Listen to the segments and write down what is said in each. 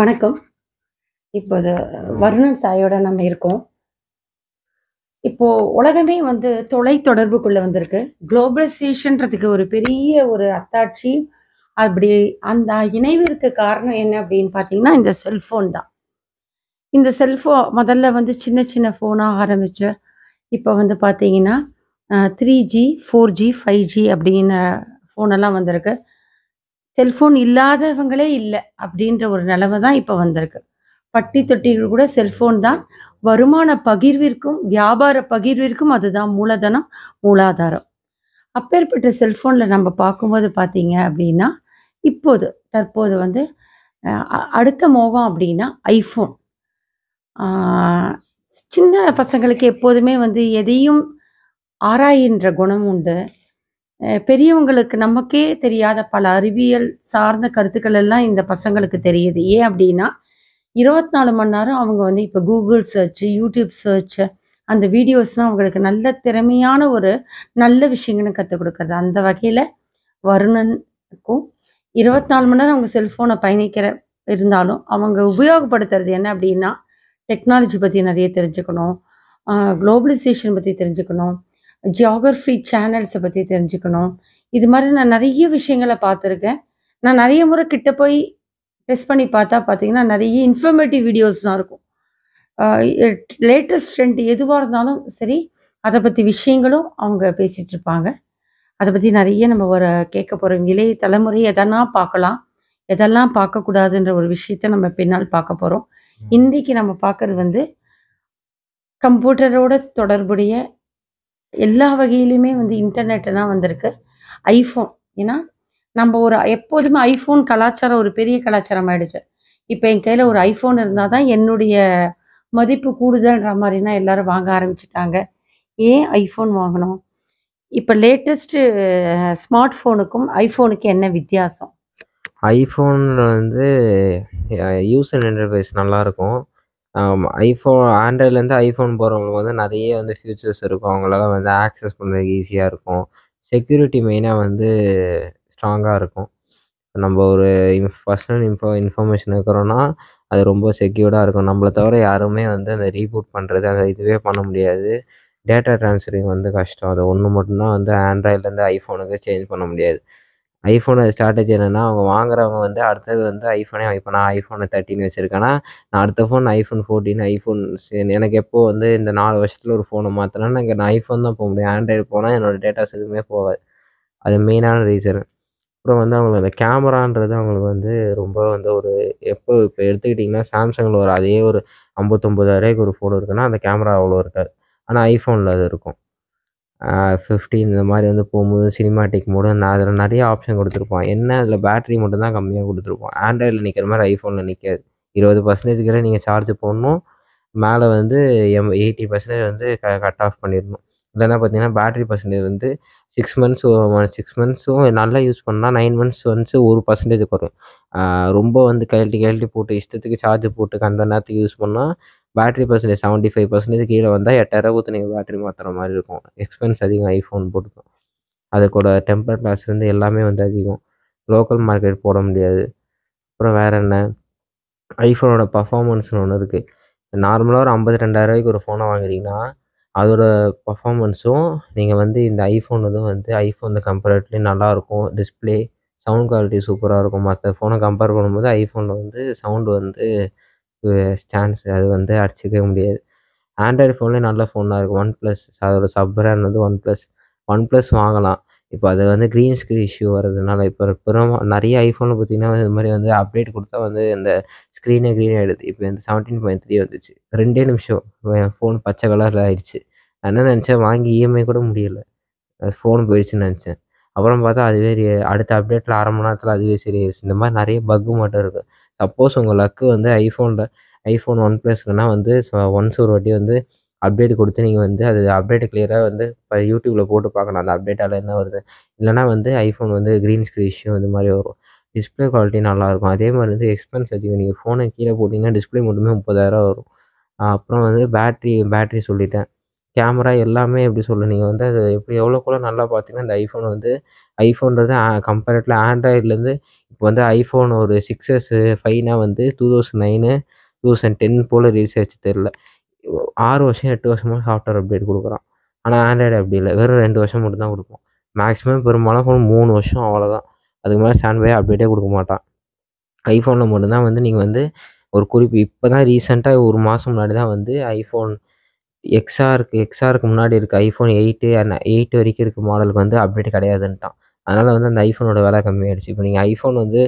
வணக்கம் இப்போது வருணன் சாயோட நம்ம இருக்கோம் இப்போ உலகமே வந்து தொலை தொடர்புக்குள்ள வந்திருக்கு குளோபலைசேஷன்றதுக்கு ஒரு பெரிய ஒரு அத்தாட்சி அப்படி அந்த இணைவிற்கு காரணம் என்ன அப்படின்னு பார்த்தீங்கன்னா இந்த செல்ஃபோன் தான் இந்த செல்ஃபோ முதல்ல வந்து சின்ன சின்ன ஃபோனாக ஆரம்பிச்ச இப்போ வந்து பார்த்தீங்கன்னா three G four G five G அப்படின்னு ஃபோனெல்லாம் வந்திருக்கு செல்ஃபோன் இல்லாதவங்களே இல்லை அப்படின்ற ஒரு நிலைமை தான் இப்போ வந்திருக்கு பட்டி தொட்டிகள் கூட செல்ஃபோன் தான் வருமான பகிர்விற்கும் வியாபார பகிர்விற்கும் அதுதான் மூலதனம் மூலாதாரம் அப்பேற்பட்ட செல்ஃபோனில் நம்ம பார்க்கும்போது பார்த்தீங்க அப்படின்னா இப்போது தற்போது வந்து அடுத்த மோகம் அப்படின்னா ஐஃபோன் சின்ன பசங்களுக்கு எப்போதுமே வந்து எதையும் ஆராயின்ற குணம் உண்டு பெரியவங்களுக்கு நமக்கே தெரியாத பல அறிவியல் சார்ந்த கருத்துக்கள் எல்லாம் இந்த பசங்களுக்கு தெரியுது ஏன் அப்படின்னா இருபத்தி நாலு மணி நேரம் அவங்க வந்து இப்போ கூகுள் சர்ச்சு யூடியூப் சர்ச்சு அந்த வீடியோஸ்லாம் அவங்களுக்கு நல்ல திறமையான ஒரு நல்ல விஷயங்களும் கற்றுக் கொடுக்குறது அந்த வகையில் வருணனுக்கும் இருபத்தி நாலு மணி நேரம் அவங்க செல்ஃபோனை பயணிக்கிற இருந்தாலும் அவங்க உபயோகப்படுத்துறது என்ன அப்படின்னா டெக்னாலஜி பற்றி நிறைய தெரிஞ்சுக்கணும் குளோபலைசேஷன் பற்றி தெரிஞ்சுக்கணும் ஜியாகிரஃபி சேனல்ஸை பற்றி தெரிஞ்சுக்கணும் இது மாதிரி நான் நிறைய விஷயங்களை பார்த்துருக்கேன் நான் நிறைய முறை கிட்ட போய் டெஸ்ட் பண்ணி பார்த்தா பார்த்தீங்கன்னா நிறைய இன்ஃபர்மேட்டிவ் வீடியோஸ்லாம் இருக்கும் லேட்டஸ்ட் ட்ரெண்ட் எதுவாக இருந்தாலும் சரி அதை பற்றி விஷயங்களும் அவங்க பேசிகிட்டு இருப்பாங்க அதை பற்றி நிறைய நம்ம ஒரு கேட்க போகிறோம் இளைய தலைமுறை எதெல்லாம் பார்க்கலாம் எதெல்லாம் பார்க்கக்கூடாதுன்ற ஒரு விஷயத்த நம்ம பின்னால் பார்க்க போகிறோம் இன்றைக்கு நம்ம பார்க்குறது வந்து கம்ப்யூட்டரோட தொடர்புடைய எல்லா வகையிலுமே வந்து இன்டர்நெட்டு தான் வந்திருக்கு ஐஃபோன் ஏன்னா நம்ம ஒரு எப்போதுமே ஐஃபோன் கலாச்சாரம் ஒரு பெரிய கலாச்சாரம் ஆயிடுச்சு இப்போ என் கையில் ஒரு ஐஃபோன் இருந்தால் தான் என்னுடைய மதிப்பு கூடுதல்ன்ற மாதிரினா எல்லாரும் வாங்க ஆரம்பிச்சிட்டாங்க ஏன் ஐஃபோன் வாங்கணும் இப்போ லேட்டஸ்ட்டு ஸ்மார்ட் ஃபோனுக்கும் ஐஃபோனுக்கு என்ன வித்தியாசம் ஐஃபோனில் வந்து யூஸ் அண்ட் இன்டர்ஃபேஸ் நல்லாயிருக்கும் ஐஃபோன் ஆண்ட்ராய்ட்லேருந்து ஐஃபோன் போகிறவங்களுக்கு வந்து நிறைய வந்து ஃபியூச்சர்ஸ் இருக்கும் அவங்களால வந்து ஆக்சஸ் பண்ணுறதுக்கு ஈஸியாக இருக்கும் செக்யூரிட்டி மெயினாக வந்து ஸ்ட்ராங்காக இருக்கும் நம்ம ஒரு பர்சனல் இன்ஃபோ இன்ஃபர்மேஷன் இருக்கிறோன்னா அது ரொம்ப செக்யூர்டாக இருக்கும் நம்மளை தவிர யாருமே வந்து அந்த ரீபூட் பண்ணுறது அந்த இதுவே பண்ண முடியாது டேட்டா ட்ரான்ஸ்ஃபரிங் வந்து கஷ்டம் அது ஒன்று மட்டும்தான் வந்து ஆண்ட்ராய்ட்லேருந்து ஐஃபோனுக்கு சேஞ்ச் பண்ண முடியாது ஐஃபோனோட ஸ்ட்ராட்டஜி என்னென்னா அவங்க வாங்குறவங்க வந்து அடுத்தது வந்து ஐஃபோனே இப்போ நான் ஐஃபோனை தேர்ட்டின் வச்சுருக்கேன்னா நான் அடுத்த ஃபோன் ஐஃபோன் ஃபோர்டீன் ஐஃபோன் எனக்கு எப்போது வந்து இந்த நாலு வருஷத்தில் ஒரு ஃபோனை மாற்றினா எனக்கு நான் ஐஃபோன் தான் போக முடியும் ஆண்ட்ராய்டு போனால் என்னோடய டேட்டாஸ் எதுவுமே போகாது அது மெயினான ரீசன் அப்புறம் வந்து அவங்களுக்கு அந்த கேமரான்றது அவங்களுக்கு வந்து ரொம்ப வந்து ஒரு எப்போ இப்போ எடுத்துக்கிட்டிங்கன்னா சாம்சங்கில் ஒரு அதே ஒரு ஐம்பத்தொம்பதாயிரூவாய்க்கு ஒரு ஃபோன் இருக்குன்னா அந்த கேமரா அவ்வளோ இருக்காது ஆனால் ஐஃபோனில் அது இருக்கும் ஃபிஃப்டின் இந்த மாதிரி வந்து போகும்போது சினிமாட்டிக் மோடு நான் அதில் நிறைய ஆப்ஷன் கொடுத்துருப்பான் என்ன அதில் பேட்ரி மட்டும்தான் கம்மியாக கொடுத்துருப்பான் ஆண்ட்ராய்டில் நிற்கிற மாதிரி ஐஃபோனில் நிற்காது இருபது பர்சன்டேஜ்க்கு நீங்கள் சார்ஜ் போடணும் மேலே வந்து எம் எயிட்டி பர்சன்டேஜ் வந்து க கட் ஆஃப் பண்ணிடணும் இல்லைன்னா பார்த்தீங்கன்னா பேட்ரி பர்சன்டேஜ் வந்து சிக்ஸ் மந்த்ஸ் சிக்ஸ் மந்த்ஸும் நல்லா யூஸ் பண்ணால் நைன் மந்த்ஸ் வந்து ஒரு பர்சன்டேஜ் குறையும் ரொம்ப வந்து கழட்டி கழட்டி போட்டு இஷ்டத்துக்கு சார்ஜ் போட்டு அந்த நேரத்துக்கு யூஸ் பண்ணால் battery percentage seventy five percentage கீழே வந்தால் எட்டாயிரம் கொடுத்து நீங்கள் பேட்ரி மாற்றுற மாதிரி இருக்கும் எக்ஸ்பென்ஸ் அதிகம் ஐஃபோன் போட்டுக்கும் அதுக்கூட டெம்பர் வந்து எல்லாமே வந்து அதிகம் லோக்கல் மார்க்கெட் போட முடியாது அப்புறம் வேறு என்ன ஐஃபோனோட பர்ஃபாமன்ஸ்னு ஒன்று இருக்குது நார்மலாக ஒரு ஐம்பத்தி ரெண்டாயிரரூவாய்க்கு ஒரு ஃபோனை வாங்குறீங்கன்னா அதோட பர்ஃபாமன்ஸும் நீங்கள் வந்து இந்த ஐஃபோன் இதுவும் வந்து ஐஃபோன் இந்த கம்பேரட்லி நல்லாயிருக்கும் டிஸ்பிளே சவுண்ட் குவாலிட்டி சூப்பராக இருக்கும் மற்ற ஃபோனை கம்பேர் பண்ணும்போது ஐஃபோனில் வந்து சவுண்டு வந்து சான்ஸ் அது வந்து அடிச்சிக்கவே முடியாது ஆண்ட்ராய்டு ஃபோன்லேயே நல்ல ஃபோனாக இருக்குது ஒன் ப்ளஸ் அதோட சப் பிராண்ட் வந்து ஒன் ப்ளஸ் ஒன் ப்ளஸ் வாங்கலாம் இப்போ அது வந்து க்ரீன் ஸ்க்ரீன் இஷ்யூ வரதுனால இப்போ அப்புறம் நிறைய ஐஃபோனில் பார்த்தீங்கன்னா இது மாதிரி வந்து அப்டேட் கொடுத்தா வந்து இந்த ஸ்க்ரீனே க்ரீன் ஆகிடுது இப்போ இந்த செவன்டீன் பாயிண்ட் த்ரீ வந்துச்சு ரெண்டே நிமிஷம் என் ஃபோன் பச்சை கலரில் ஆயிடுச்சு என்ன நினச்சேன் வாங்கி இஎம்ஐ e கூட முடியல ஃபோன் போயிடுச்சுன்னு நினச்சேன் அப்புறம் பார்த்தா அதுவே அடுத்த அப்டேட்டில் அரை மணி நேரத்தில் அதுவே சரியாயிருச்சு இந்த மாதிரி நிறைய பக்கு மட்டும் இருக்குது சப்போஸ் உங்கள் லக்கு வந்து ஐஃபோனில் ஐஃபோன் ஒன் ப்ளஸ்லனா வந்து ஒன்ஸ் ஒரு வாட்டி வந்து அப்டேட் கொடுத்து நீங்கள் வந்து அது அப்டேட்டு கிளியராக வந்து இப்போ யூடியூப்பில் போட்டு பார்க்கணும் அந்த அப்டேட்டால் என்ன வருது இல்லைனா வந்து ஐஃபோன் வந்து க்ரீன் ஸ்க்ரீன் இஷ்யூ இந்த மாதிரி வரும் டிஸ்பிளே குவாலிட்டி நல்லாயிருக்கும் அதே மாதிரி வந்து எக்ஸ்பென்ஸ் அதிகம் நீங்கள் ஃபோனை கீழே போட்டிங்கன்னா டிஸ்பிளே மட்டுமே முப்பதாயிரம் வரும் அப்புறம் வந்து பேட்ரி பேட்ரி சொல்லிட்டேன் கேமரா எல்லாமே எப்படி சொல்லு நீங்கள் வந்து அது எப்படி எவ்வளோக்குள்ள நல்லா பார்த்தீங்கன்னா இந்த ஐஃபோன் வந்து ஐஃபோன்றது கம்பேரட்டில் ஆண்ட்ராய்ட்லேருந்து இப்போ வந்து ஐஃபோன் ஒரு சிக்ஸ் எஸ் ஃபைவ்னா வந்து two thousand nine two thousand ten போல் ரீல்ஸ் ஆச்சு தெரில ஆறு வருஷம் எட்டு வருஷமாக சாஃப்ட்வேர் அப்டேட் கொடுக்குறான் ஆனால் ஆண்ட்ராய்டு அப்படி இல்லை வெறும் ரெண்டு வருஷம் மட்டும் தான் கொடுப்போம் மேக்ஸிமம் பெரும்பாலும் ஃபோன் மூணு வருஷம் அவ்வளோதான் அதுக்கு மேலே ஸ்டாண்ட் பை அப்டேட்டே கொடுக்க மாட்டான் ஐஃபோனில் மட்டும்தான் வந்து நீங்கள் வந்து ஒரு குறிப்பு இப்போ தான் ரீசெண்டாக ஒரு மாதம் முன்னாடி தான் வந்து ஐஃபோன் எக்ஸாருக்கு எக்ஸாருக்கு முன்னாடி இருக்க ஐஃபோன் எயிட்டு அண்ட் எயிட் வரைக்கும் இருக்க மாடலுக்கு வந்து அப்டேட் கிடையாதுன்ட்டான் அதனால் வந்து அந்த ஐஃபோனோட விலை கம்மியாயிடுச்சு இப்போ நீங்கள் ஐஃபோன் வந்து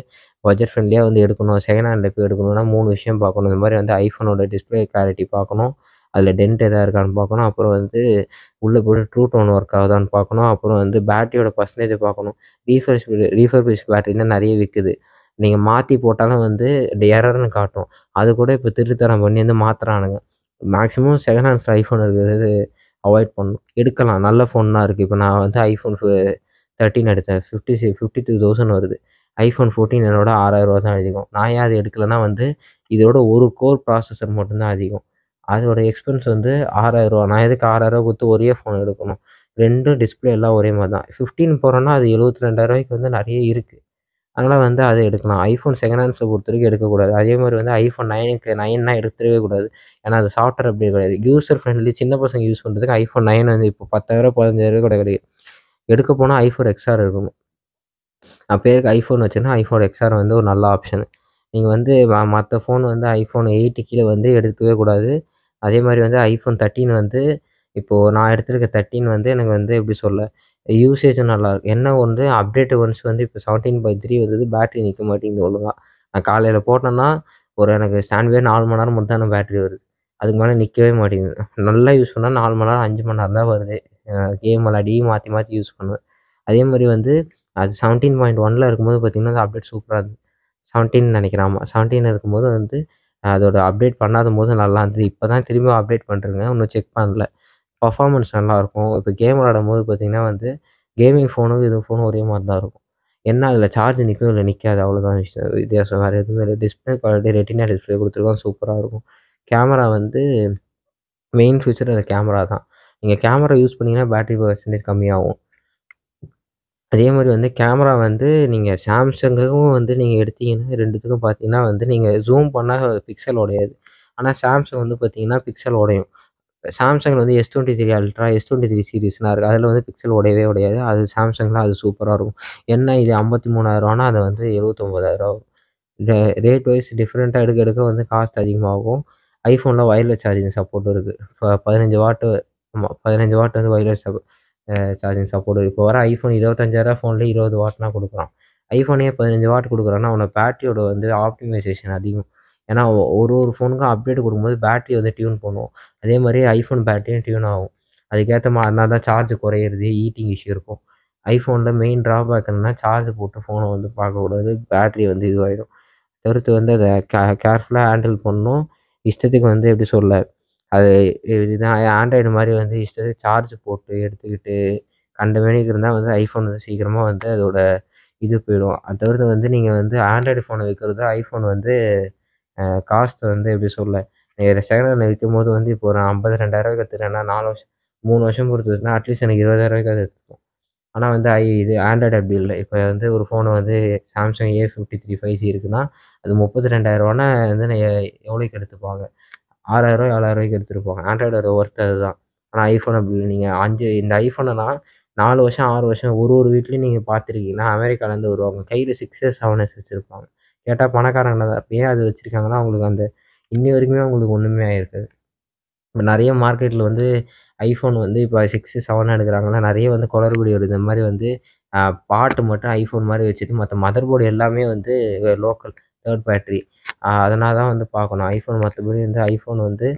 பட்ஜெட் ஃப்ரெண்ட்லியாக வந்து எடுக்கணும் செகண்ட் ஹேண்டில் போய் எடுக்கணும்னா மூணு விஷயம் பார்க்கணும் இந்த மாதிரி வந்து ஐஃபோனோட டிஸ்பிளே கிளாரிட்டி பார்க்கணும் அதில் டென்ட் எதாக இருக்கான்னு பார்க்கணும் அப்புறம் வந்து உள்ளே போய்ட்டு ட்ரூ டோன் ஒர்க் ஆகுதான்னு பார்க்கணும் அப்புறம் வந்து பேட்டரியோட பர்சன்டேஜ் பார்க்கணும் ரீஃபர்ஸ் ரீஃபர்பிஷ் பேட்டரினா நிறைய விற்குது நீங்கள் மாற்றி போட்டாலும் வந்து எரர்னு காட்டும் அது கூட இப்போ திருத்தரம் பண்ணி வந்து மாற்றுறானுங்க மேக்ஸிமம் செகண்ட் ஹேண்ட்ஸில் ஐஃபோன் எடுக்கிறது அவாய்ட் பண்ணணும் எடுக்கலாம் நல்ல ஃபோன்லாம் இருக்குது இப்போ நான் வந்து ஐஃபோன் தேர்ட்டின் எடுத்தேன் fifty C fifty two thousand வருது ஐஃபோன் ஃபோர்டீன் என்னோட ரூபா தான் அதிகம் நான் ஏன் அது எடுக்கலைன்னா வந்து இதோட ஒரு கோர் ப்ராசஸர் மட்டும்தான் அதிகம் அதோட எக்ஸ்பென்ஸ் வந்து ஆறாயிரரூவா நான் எதுக்கு ஆறாயிரரூவா கொடுத்து ஒரே ஃபோன் எடுக்கணும் ரெண்டும் டிஸ்பிளே எல்லாம் ஒரே மாதிரி தான் ஃபிஃப்டீன் போகிறோன்னா அது எழுபத்தி ரெண்டாயிரூவாய்க்கு வந்து நிறைய இருக்குது அதனால் வந்து அதை எடுக்கலாம் ஐஃபோன் செகண்ட் ஹேண்ட்ஸை பொறுத்த வரைக்கும் எடுக்கக்கூடாது அதே மாதிரி வந்து ஐஃபோன் நைனுக்கு நைன்னா எடுத்துடவே கூடாது ஏன்னா அது சாஃப்ட்வேர் அப்படி கிடையாது யூசர் ஃப்ரெண்ட்லி சின்ன பசங்க யூஸ் பண்ணுறதுக்கு ஐஃபோன் நைன் வந்து இப்போ பத்தாயிரம் பதினஞ்சாயிரம் கூட கிடையாது எடுக்க போனால் ஐஃபோன் எக்ஸ்ஆர் இருக்கணும் நான் பேருக்கு ஐஃபோன் வச்சுன்னா ஐஃபோன் எக்ஸ்ஆர் வந்து ஒரு நல்ல ஆப்ஷன் நீங்கள் வந்து மற்ற ஃபோன் வந்து ஐஃபோன் எயிட்டு கீழே வந்து எடுக்கவே கூடாது அதே மாதிரி வந்து ஐஃபோன் தேர்ட்டின் வந்து இப்போது நான் எடுத்திருக்க தேர்ட்டின் வந்து எனக்கு வந்து எப்படி சொல்ல யூசேஜும் நல்லாயிருக்கும் என்ன ஒன்று அப்டேட் ஒன்ஸ் வந்து இப்போ செவன்டீன் பை த்ரீ வந்தது பேட்டரி நிற்க மாட்டேங்குது ஒழுங்காக நான் காலையில் போட்டேன்னா ஒரு எனக்கு ஸ்டாண்ட்வே நாலு மணி நேரம் மட்டும் தான் பேட்ரி வருது அதுக்கு மேலே நிற்கவே மாட்டேங்குது நல்லா யூஸ் பண்ணால் நாலு மணி நேரம் அஞ்சு மணி நேரம் தான் வருது கேம் விளாடி மாற்றி மாற்றி யூஸ் பண்ணுவேன் அதே மாதிரி வந்து அது செவன்டீன் பாயிண்ட் ஒனில் இருக்கும்போது பார்த்திங்கன்னா அது அப்டேட் சூப்பராக இருந்தது செவன்டீன் நினைக்கிறாமா செவன்டீன் இருக்கும்போது வந்து அதோட அப்டேட் பண்ணாத போது நல்லா இருந்தது இப்போ தான் திரும்ப அப்டேட் பண்ணுறேங்க இன்னும் செக் பண்ணல பர்ஃபாமன்ஸ் நல்லாயிருக்கும் இப்போ கேம் விளாடும் போது பார்த்திங்கன்னா வந்து கேமிங் ஃபோனும் இது ஃபோனும் ஒரே மாதிரி தான் இருக்கும் என்ன அதில் சார்ஜ் நிற்கும் இல்லை நிற்காது அவ்வளோதான் விஷயம் வித்தியாசம் வேறு எதுவுமே இல்லை டிஸ்பிளே குவாலிட்டி ரெட்டினா டிஸ்பிளே கொடுத்துருக்கோம் சூப்பராக இருக்கும் கேமரா வந்து மெயின் ஃபியூச்சர் அந்த கேமரா தான் நீங்கள் கேமரா யூஸ் பண்ணிங்கன்னா பேட்ரி பர்சன்டேஜ் கம்மியாகும் அதே மாதிரி வந்து கேமரா வந்து நீங்கள் சாம்சங்குக்கும் வந்து நீங்கள் எடுத்தீங்கன்னா ரெண்டுத்துக்கும் பார்த்தீங்கன்னா வந்து நீங்கள் ஜூம் பண்ணால் பிக்சல் உடையாது ஆனால் சாம்சங் வந்து பார்த்தீங்கன்னா பிக்சல் உடையும் சாம்சங்கில் வந்து S twenty three ultra S twenty three சீரீஸ்லாம் இருக்குது அதில் வந்து பிக்சல் உடையவே உடையாது அது சாம்சங்கில் அது சூப்பராக இருக்கும் என்ன இது ஐம்பத்தி மூணாயிரரூவானா அது வந்து எழுபத்தொம்போதாயிரம் ஆகும் ரேட் வைஸ் டிஃப்ரெண்ட்டாக எடுக்க எடுக்க வந்து காஸ்ட் அதிகமாகும் ஐஃபோனில் ஒயர்லெஸ் சார்ஜிங் சப்போர்ட் இருக்குது இப்போ பதினஞ்சு வாட்டு ஆமாம் பதினஞ்சு வாட்டு வந்து ஒயர்லெஸ் சார்ஜிங் சப்போர்ட் இப்போ வர ஐஃபோன் இருபத்தஞ்சாயிரம் ஃபோனில் இருபது வாட்னா கொடுக்குறான் ஐஃபோனே பதினஞ்சு வாட் கொடுக்குறான்னா அவனை பேட்டரியோட வந்து ஆப்டிமைசேஷன் அதிகம் ஏன்னா ஒரு ஒரு ஃபோனுக்கும் அப்டேட் கொடுக்கும்போது பேட்ரி வந்து டியூன் பண்ணுவோம் அதே மாதிரி ஐஃபோன் பேட்ரியும் டியூன் ஆகும் அதுக்கேற்ற மாதிரி அதனால தான் சார்ஜ் குறையிறது ஹீட்டிங் இஷ்யூ இருக்கும் ஐஃபோனில் மெயின் ட்ராபேக் என்னன்னா சார்ஜ் போட்டு ஃபோனை வந்து பார்க்கக்கூடாது பேட்ரி வந்து இதுவாகிடும் தவிர்த்து வந்து அதை கே கேர்ஃபுல்லாக ஹேண்டில் பண்ணணும் இஷ்டத்துக்கு வந்து எப்படி சொல்ல அது இதுதான் ஆண்ட்ராய்டு மாதிரி வந்து இஷ்டத்துக்கு சார்ஜ் போட்டு எடுத்துக்கிட்டு கண்ட மணிக்கு இருந்தால் வந்து ஐஃபோன் வந்து சீக்கிரமாக வந்து அதோட இது போயிடும் அது தவிர்த்து வந்து நீங்கள் வந்து ஆண்ட்ராய்டு ஃபோனை வைக்கிறதோ ஐஃபோன் வந்து காஸ்ட் வந்து எப்படி சொல்ல செகண்ட் ஹேண்டில் விற்கும் போது வந்து இப்போ ஒரு ஐம்பது ரெண்டாயிரவா கற்றுக்கிறேன்னா நாலு வருஷம் மூணு வருஷம் கொடுத்ததுன்னா அட்லீஸ்ட் எனக்கு இருபதாயிரரூவாய்க்கு அது எடுத்துக்கும் ஆனால் வந்து ஐ இது ஆண்ட்ராய்டு அப்படி இல்லை இப்போ வந்து ஒரு ஃபோனை வந்து Samsung A fifty three five C இருக்குன்னா அது முப்பத்தி ரெண்டாயிரரூவானா வந்து நான் எவ்வளோக்கு எடுத்துப்பாங்க ஆறாயிரரூவா ஏழாயிரரூவாய்க்கு எடுத்துருப்பாங்க ஆண்ட்ராய்டோட ஒர்த் அதுதான் ஆனால் ஐஃபோன் அப்படி இல்லை நீங்கள் அஞ்சு இந்த ஐஃபோனைனா நாலு வருஷம் ஆறு வருஷம் ஒரு ஒரு வீட்லேயும் நீங்கள் பார்த்துருக்கீங்கன்னா அமெரிக்காலேருந்து வருவாங்க கையில் சிக்ஸ் எஸ் செவன் எஸ் வச்சுருப்பாங்க கேட்டால் பணக்காரங்க அப்படியே அது வச்சுருக்காங்கன்னா அவங்களுக்கு அந்த இன்னி வரைக்குமே அவங்களுக்கு ஒன்றுமே ஆகிருக்காது இப்போ நிறைய மார்க்கெட்டில் வந்து ஐஃபோன் வந்து இப்போ சிக்ஸு செவன் எடுக்கிறாங்கன்னா நிறைய வந்து குளறுபடி வருது இந்த மாதிரி வந்து பாட்டு மட்டும் ஐஃபோன் மாதிரி வச்சுட்டு மற்ற மதர் போர்டு எல்லாமே வந்து லோக்கல் தேர்ட் பேட்டரி அதனால் தான் வந்து பார்க்கணும் ஐஃபோன் மற்றபடி வந்து ஐஃபோன் வந்து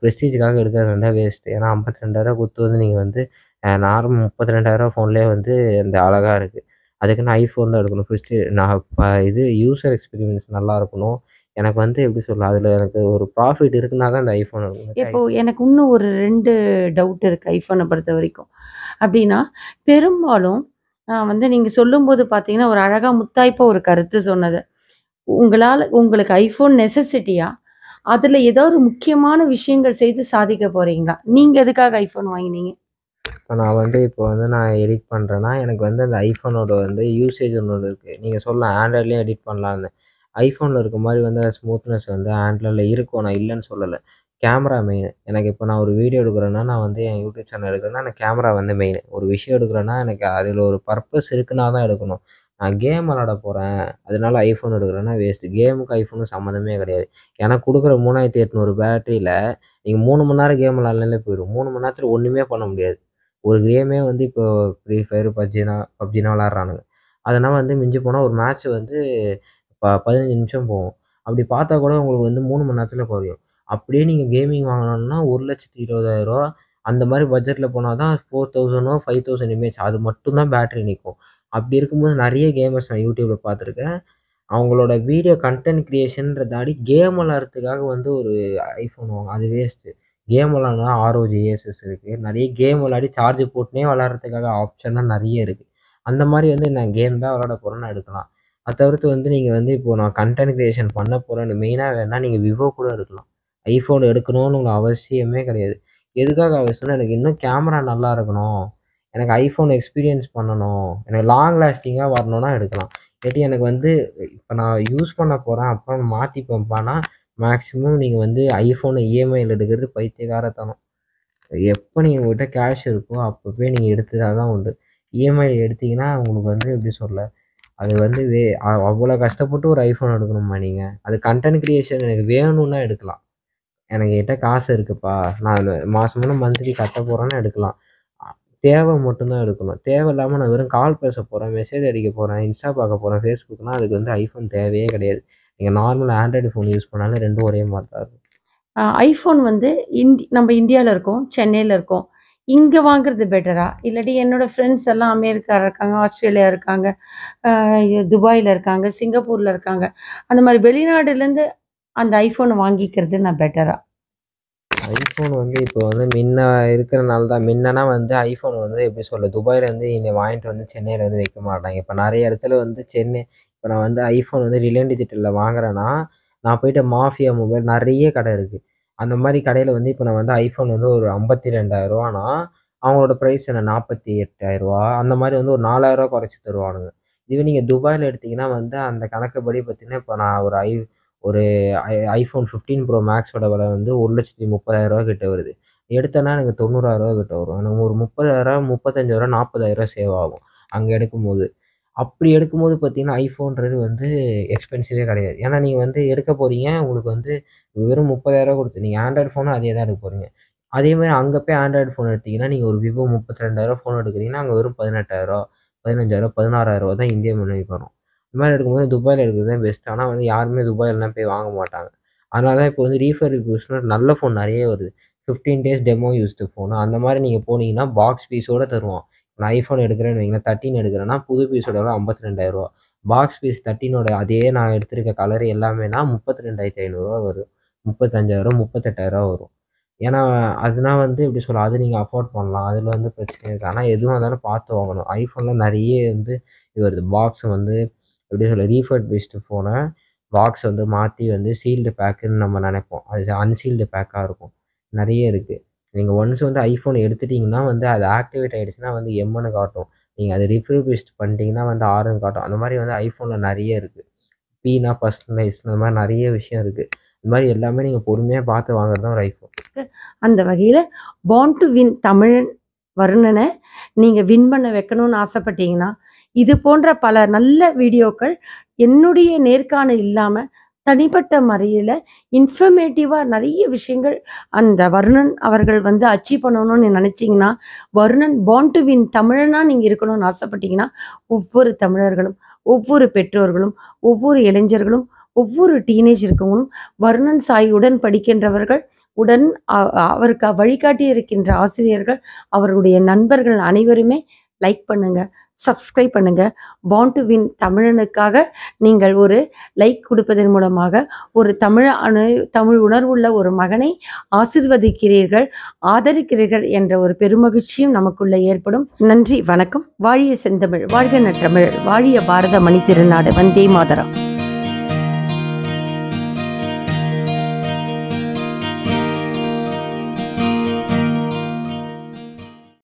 ப்ரெஸ்டீஜுக்காக எடுக்கிறது வந்து வேஸ்ட்டு ஏன்னா ஐம்பத்தி ரெண்டாயிரரூவா கொடுத்து வந்து நீங்கள் வந்து நார்மல் முப்பத்தி ரெண்டாயிரரூவா ஃபோன்லேயே வந்து இந்த அழகாக இருக்குது அதுக்குன்னு நான் ஐஃபோன் தான் எடுக்கணும் ஃபஸ்ட்டு நான் இப்போ இது யூசர் எக்ஸ்பீரியன்ஸ் நல்லா இருக்கணும் எனக்கு வந்து எப்படி சொல்லலாம் அதில் எனக்கு ஒரு ப்ராஃபிட் இருக்குன்னா தான் இந்த ஐஃபோன் எடுக்கணும் இப்போ எனக்கு இன்னும் ஒரு ரெண்டு டவுட் இருக்குது ஐஃபோனை பொறுத்த வரைக்கும் அப்படின்னா பெரும்பாலும் வந்து நீங்கள் சொல்லும்போது பார்த்தீங்கன்னா ஒரு அழகாக முத்தாய்ப்பாக ஒரு கருத்து சொன்னது உங்களால் உங்களுக்கு ஐஃபோன் நெசசிட்டியா அதில் ஏதாவது முக்கியமான விஷயங்கள் செய்து சாதிக்க போகிறீங்களா நீங்கள் எதுக்காக ஐஃபோன் வாங்கினீங்க இப்போ நான் வந்து இப்போ வந்து நான் எடிட் பண்ணுறேன்னா எனக்கு வந்து அந்த ஐஃபோனோட வந்து யூசேஜ் ஒன்று இருக்குது நீங்கள் சொல்லலாம் ஆண்ட்ராய்ட்லேயும் எடிட் பண்ணலாம்னு ஐஃபோனில் இருக்க மாதிரி வந்து ஸ்மூத்னஸ் வந்து ஆண்ட்ராய்டில் இருக்கும் நான் இல்லைன்னு சொல்லலை கேமரா மெயின் எனக்கு இப்போ நான் ஒரு வீடியோ எடுக்கிறேன்னா நான் வந்து என் யூடியூப் சேனல் எடுக்கிறேன்னா எனக்கு கேமரா வந்து மெயின் ஒரு விஷயம் எடுக்கிறேன்னா எனக்கு அதில் ஒரு பர்பஸ் இருக்குன்னா தான் எடுக்கணும் நான் கேம் விளாட போகிறேன் அதனால ஐஃபோன் எடுக்கிறேன்னா வேஸ்ட்டு கேமுக்கு ஐஃபோனுக்கு சம்மந்தமே கிடையாது எனக்கு கொடுக்குற மூணாயிரத்தி எட்நூறு பேட்டரியில் நீங்கள் மூணு மணி நேரம் கேம் விளாட்லாம் போயிடும் மூணு மணி நேரத்தில் ஒன்றுமே பண்ண முடியாது ஒரு கேமே வந்து இப்போ ஃப்ரீ ஃபயர் பப்ஜினா பப்ஜினா விளாட்றானுங்க அதெல்லாம் வந்து மிஞ்சி போனால் ஒரு மேட்ச் வந்து ப பதினஞ்சு நிமிஷம் போகும் அப்படி பார்த்தா கூட உங்களுக்கு வந்து மூணு மணி நேரத்தில் குறையும் அப்படியே நீங்கள் கேமிங் வாங்கினோம்னா ஒரு லட்சத்தி இருபதாயிரரூவா அந்த மாதிரி பட்ஜெட்டில் போனால் தான் ஃபோர் தௌசண்டோ ஃபைவ் தௌசண்ட் இமேஜ் அது மட்டும்தான் பேட்ரி நிற்கும் அப்படி இருக்கும்போது நிறைய கேமர்ஸ் நான் யூடியூப்பில் பார்த்துருக்கேன் அவங்களோட வீடியோ கண்டென்ட் க்ரியேஷன்றதாடி கேம் விளாட்றதுக்காக வந்து ஒரு ஐஃபோன் வாங்க அது வேஸ்ட்டு கேம் விளாட்னா ஆர்ஓஜி ஏஎஸ்எஸ் இருக்குது நிறைய கேம் விளாடி சார்ஜ் போட்டுனே விளாட்றதுக்காக ஆப்ஷன்லாம் நிறைய இருக்குது அந்த மாதிரி வந்து நான் கேம் தான் விளாட போகிறேன்னு எடுக்கலாம் அதை தவிர்த்து வந்து நீங்கள் வந்து இப்போது நான் கண்டென்ட் க்ரியேஷன் பண்ண போகிறேன்னு மெயினாக வேணால் நீங்கள் விவோ கூட எடுக்கலாம் ஐஃபோன் எடுக்கணும்னு உங்களுக்கு அவசியமே கிடையாது எதுக்காக அவசியம்னா எனக்கு இன்னும் கேமரா நல்லா இருக்கணும் எனக்கு ஐஃபோன் எக்ஸ்பீரியன்ஸ் பண்ணணும் எனக்கு லாங் லாஸ்டிங்காக வரணும்னா எடுக்கலாம் இல்லாட்டி எனக்கு வந்து இப்போ நான் யூஸ் பண்ண போகிறேன் அப்புறம் மாற்றி மாற்றிப்பேன்ப்பானா மேக்ஸிமம் நீங்கள் வந்து ஐஃபோனை இஎம்ஐயில் e எடுக்கிறது பைத்தியகாரத்தனம் எப்போ நீங்கள் உங்கள்கிட்ட கேஷ் இருக்கோ அப்போவே நீங்கள் எடுத்ததாக தான் உண்டு இஎம்ஐயில் e எடுத்தீங்கன்னா உங்களுக்கு வந்து எப்படி சொல்ல அது வந்து வே அவ்வளோ கஷ்டப்பட்டு ஒரு ஐஃபோன் எடுக்கணுமா நீங்கள் அது கண்டென்ட் க்ரியேஷன் எனக்கு வேணும்னா எடுக்கலாம் எனக்கு என்கிட்ட காசு இருக்குப்பா நான் மாதமான மந்த்லி கட்ட போகிறேன்னு எடுக்கலாம் தேவை மட்டும்தான் எடுக்கணும் தேவை இல்லாமல் நான் வெறும் கால் பேச போகிறேன் மெசேஜ் அடிக்க போகிறேன் இன்ஸ்டா பார்க்க போகிறேன் ஃபேஸ்புக்னால் அதுக்கு வந்து ஐஃபோன் தேவையே கிடையாது நீங்கள் நார்மல் ஆண்ட்ராய்டு ஃபோன் யூஸ் பண்ணாலும் ரெண்டும் ஒரே மாதிரி தான் இருக்கும் ஐஃபோன் வந்து இந்தி நம்ம இந்தியாவில் இருக்கோம் சென்னையில் இருக்கோம் இங்கே வாங்குறது பெட்டரா இல்லாட்டி என்னோடய ஃப்ரெண்ட்ஸ் எல்லாம் அமெரிக்கா இருக்காங்க ஆஸ்திரேலியா இருக்காங்க துபாயில் இருக்காங்க சிங்கப்பூரில் இருக்காங்க அந்த மாதிரி வெளிநாடுலேருந்து அந்த ஐஃபோனை வாங்கிக்கிறது நான் பெட்டரா ஐஃபோன் வந்து இப்போ வந்து முன்ன இருக்கிறனால தான் முன்னனா வந்து ஐஃபோன் வந்து எப்படி சொல்ல துபாயிலேருந்து இன்னும் வாங்கிட்டு வந்து சென்னையில் வந்து வைக்க மாட்டாங்க இப்போ நிறைய இடத்துல வந்து சென்னை இப்போ நான் வந்து ஐஃபோன் வந்து ரிலையன் டிஜிட்டலில் வாங்குறேன்னா நான் போயிட்டு மாஃபியா மொபைல் நிறைய கடை இருக்குது அந்த மாதிரி கடையில் வந்து இப்போ நான் வந்து ஐஃபோன் வந்து ஒரு ஐம்பத்தி ரெண்டாயிரரூவானா அவங்களோட ப்ரைஸ் என்ன நாற்பத்தி எட்டாயிரரூவா அந்த மாதிரி வந்து ஒரு நாலாயிரரூவா குறைச்சி தருவானுங்க இதுவே நீங்கள் துபாயில் எடுத்திங்கன்னா வந்து அந்த கணக்குப்படி பார்த்தீங்கன்னா இப்போ நான் ஒரு ஐ ஒரு ஐ ஐஃபோன் ஃபிஃப்டீன் ப்ரோ மேக்ஸோட விலை வந்து ஒரு லட்சத்தி முப்பதாயிரரூவா கிட்ட வருது எடுத்தேன்னா எனக்கு தொண்ணூறாயிரரூவா கிட்ட வரும் எனக்கு ஒரு முப்பதாயிரரூவா முப்பத்தஞ்சாயிரரூவா நாற்பதாயிரரூவா சேவ் ஆகும் அங்கே எடுக்கும்போது அப்படி எடுக்கும்போது பார்த்தீங்கன்னா ஐஃபோன்றது வந்து எக்ஸ்பென்சிவே கிடையாது ஏன்னா நீங்கள் வந்து எடுக்க போகிறீங்க உங்களுக்கு வந்து வெறும் முப்பதாயிரரூவா கொடுத்து நீங்கள் ஆண்ட்ராய்டு ஃபோனும் அதே தான் எடுக்க போகிறீங்க அதே மாதிரி அங்கே போய் ஆண்ட்ராய்டு ஃபோன் எடுத்திங்கன்னா நீங்கள் ஒரு விவோ முப்பத்தி ரெண்டாயிரரூவா ஃபோன் எடுக்கிறீங்கன்னா அங்கே வெறும் பதினெட்டாயிரரூவா பதினஞ்சாயிரரூவா பதினாறாயிரரூவா தான் இந்திய முன்னே வரும் இந்த மாதிரி எடுக்கும்போது துபாயில் எடுக்கிறது தான் பெஸ்ட் ஆனால் வந்து யாருமே துபாயிலலாம் போய் வாங்க மாட்டாங்க அதனால தான் இப்போ வந்து ரீஃபர் யூஸ்னால் நல்ல ஃபோன் நிறைய வருது fifteen days demo used phone அந்த மாதிரி நீங்கள் போனீங்கன்னா பாக்ஸ் பீஸோடு தருவோம் நான் ஐஃபோன் எடுக்கிறேன்னு வைங்களேன் தேர்ட்டின் எடுக்கிறேன்னா புது பீஸோட எவ்வளோ ஐம்பத்தி ரெண்டாயிரூவா பாக்ஸ் பீஸ் தேர்ட்டினோட அதே நான் எடுத்திருக்க கலர் எல்லாமேனா முப்பத்தி ரெண்டாயிரத்தி ஐநூறுரூவா வரும் முப்பத்தஞ்சாயிரம் முப்பத்தெட்டாயிரரூவா வரும் ஏன்னா அதுனா வந்து எப்படி சொல்ல அது நீங்கள் அஃபோர்ட் பண்ணலாம் அதில் வந்து பிரச்சனை இருக்குது ஆனால் எதுவும் இருந்தாலும் பார்த்து வாங்கணும் ஐஃபோனில் நிறைய வந்து இது வருது பாக்ஸ் வந்து எப்படி சொல்ல ரீஃபர்ட் பேஸ்டு ஃபோனை பாக்ஸ் வந்து மாற்றி வந்து சீல்டு பேக்குன்னு நம்ம நினைப்போம் அது அன்சீல்டு பேக்காக இருக்கும் நிறைய இருக்குது நீங்கள் ஒன்ஸ் வந்து ஐஃபோன் எடுத்துட்டிங்கன்னா வந்து அது ஆக்டிவேட் ஆகிடுச்சுன்னா வந்து எம்முன்னு காட்டும் நீங்கள் அதை ரிஃப்ரிபிஸ்ட் பண்ணிட்டீங்கன்னா வந்து ஆறுன்னு காட்டும் அந்த மாதிரி வந்து ஐஃபோனில் நிறைய இருக்குது பீனா பர்சனலைஸ் அந்த மாதிரி நிறைய விஷயம் இருக்குது இந்த மாதிரி எல்லாமே நீங்கள் பொறுமையாக பார்த்து வாங்குறது தான் ஒரு ஐஃபோன் அந்த வகையில் பாண்ட் டு வின் தமிழன் வருணனை நீங்கள் வின் பண்ண வைக்கணும்னு ஆசைப்பட்டீங்கன்னா இது போன்ற பல நல்ல வீடியோக்கள் என்னுடைய நேர்காணல் இல்லாமல் தனிப்பட்ட முறையில் இன்ஃபர்மேட்டிவாக நிறைய விஷயங்கள் அந்த வருணன் அவர்கள் வந்து அச்சீவ் பண்ணணும்னு நினச்சிங்கன்னா வருணன் பாண்ட் டு வின் தமிழனாக நீங்கள் இருக்கணும்னு ஆசைப்பட்டீங்கன்னா ஒவ்வொரு தமிழர்களும் ஒவ்வொரு பெற்றோர்களும் ஒவ்வொரு இளைஞர்களும் ஒவ்வொரு டீனேஜ் இருக்கவங்களும் வருணன் சாய் உடன் படிக்கின்றவர்கள் உடன் அவருக்கு வழிகாட்டி இருக்கின்ற ஆசிரியர்கள் அவருடைய நண்பர்கள் அனைவருமே லைக் பண்ணுங்கள் சப்ஸ்கிரைப் பண்ணுங்கள் பாண்ட் டு வின் தமிழனுக்காக நீங்கள் ஒரு லைக் கொடுப்பதன் மூலமாக ஒரு தமிழ அணு தமிழ் உணர்வுள்ள ஒரு மகனை ஆசிர்வதிக்கிறீர்கள் ஆதரிக்கிறீர்கள் என்ற ஒரு பெருமகிழ்ச்சியும் நமக்குள்ளே ஏற்படும் நன்றி வணக்கம் வாழிய செந்தமிழ் வாழ்க நற்றமிழ் வாழிய பாரத மணி திருநாடு வந்தே மாதரம்